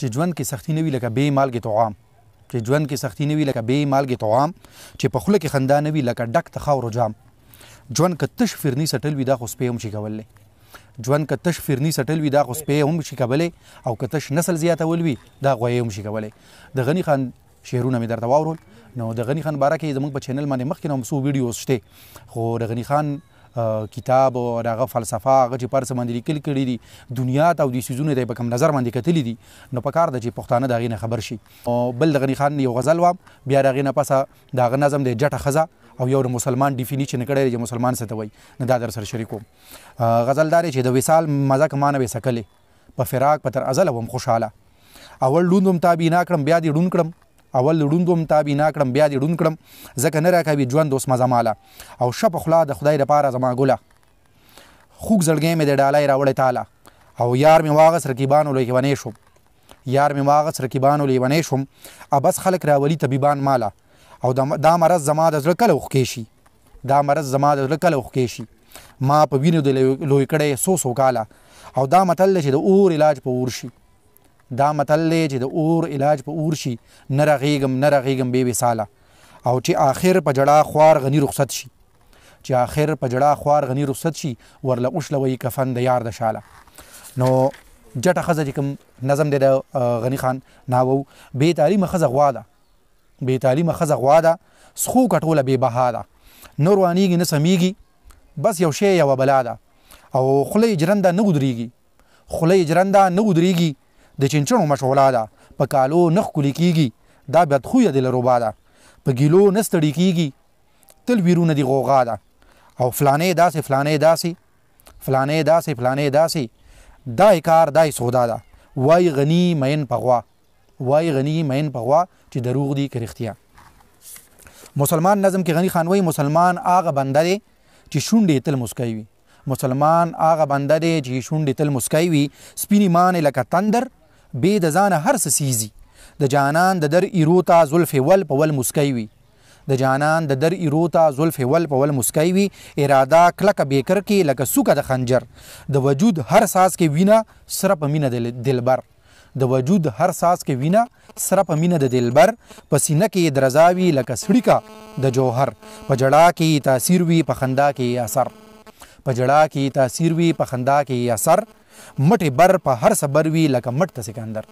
چې ژوند کې سختی نه وي لکه بې مالګې طعام چې ژوند کې سختی نه وي لکه بې مالګې طعام چې په خوله کې خندا نه وي لکه ډک ته خاورو جام ژوند که تش فرني سټل وي دا خو سپی هم شي کولی ژوند که تش فرني سټل وي دا خو سپی هم شي کولی او که تش نسل زیاتول وي دا غوی هم شي کولی د غني خان شعرونه مې درته واورول نو د غني خان باره کې زموږ په چینل باندې مخکې هم څو ویډیوز شته خو د غني خان کتاب او دغه فلسفه هغه چې پرس باندې لیکل کړي دي دنیا ته او د سيزونو ته په کم نظر باندې کتلی دي نو په کار د چې پښتانه دغه نه خبر شي او بل د غنی خان یو غزل وام بیا دغه نه پسه دغه نظم د جټه خزه او یو مسلمان ډیفینیشن کړی چې مسلمان څه ته وایي نه دا در سره شریکوم غزلدار چې د وصال مزه کمانه وسکلې په فراق په تر ازل هم خوشاله اول لوندم تابینا کړم بیا دې ډون کړم اول ړوندوم تابې نه کړم بیا دې ړوند کړم ځکه نه راکوي ژوند اوس مزه ماله او شپه خلا د خدای لپاره زما ګله خوږ زړګی مې د ډالۍ راوړی تاله او یار مې واغس رقیبانو لیونی شو یار مې واغس رقیبانو لیونی شوم ابس خلک راولي طبيبان ماله او دا مرض زما د زړه کله وخکې شي دا مرض زما د زړه کله وخکې شي ما په وینو د لوی کړې سو سو کاله او دا متل چې د اور علاج په اور شي دا متل دی چې د اور علاج په اور شي نه رغېږم نه رغېږم بې وساله او چې آخر په جړه خوار غني رخصت شي چې آخر په جړه خوار غني رخصت شي ورله اوښلوي کفن د یار د شاله نو جټه خزه چې کوم نظم دی د غني خان ناوو بې تعلیمه ښځه غوا ده بې تعلیمه ښځه غوا ده سخو کټوله بې بها ده نه روانېږي نه سمیږي بس یو شی یوه بلا ده او خوله یې جرنده نه ودرېږي خوله یې جرنده نه ودرېږي د چنچنو مشغوله ده په کالو نه ښکلې کېږي دا بدخویه د لروبا ده په ګیلو نه ستړې کېږي تل ویرونه دي غوغا ده او فلانې داسې فلانې داسې فلانې داسې فلانې داسې دا کار دا سودا ده وای غنی مین پغوا وای غنی مین پغوا چې دروغ دي کړختیا مسلمان نظم کې غنی خان وای مسلمان هغه بنده دی چې شونډې تل مسکوي وي مسلمان هغه بنده دی چې شونډې تل مسکوي وي سپینې مانې لکه تندر بی د ځانه هر څه سیزي د جانان د در ایرو تا زلف ول په ول مسکی وي د جانان د در ایرو تا زلف ول په ول مسکی وي اراده کلکه بیکر کې لکه سوکه د خنجر د وجود هر ساس کې وینا سره په مینه دل دلبر د وجود هر ساس کې وینا سره په مینه د دلبر په سینه کې درزاوي لکه سړیکا د جوهر په جړه کې تاثیر وي په خندا کې اثر په جړه کې تاثیر وي په خندا کې اثر مټې بر په هر صبر وي لکه مټ ته سکندر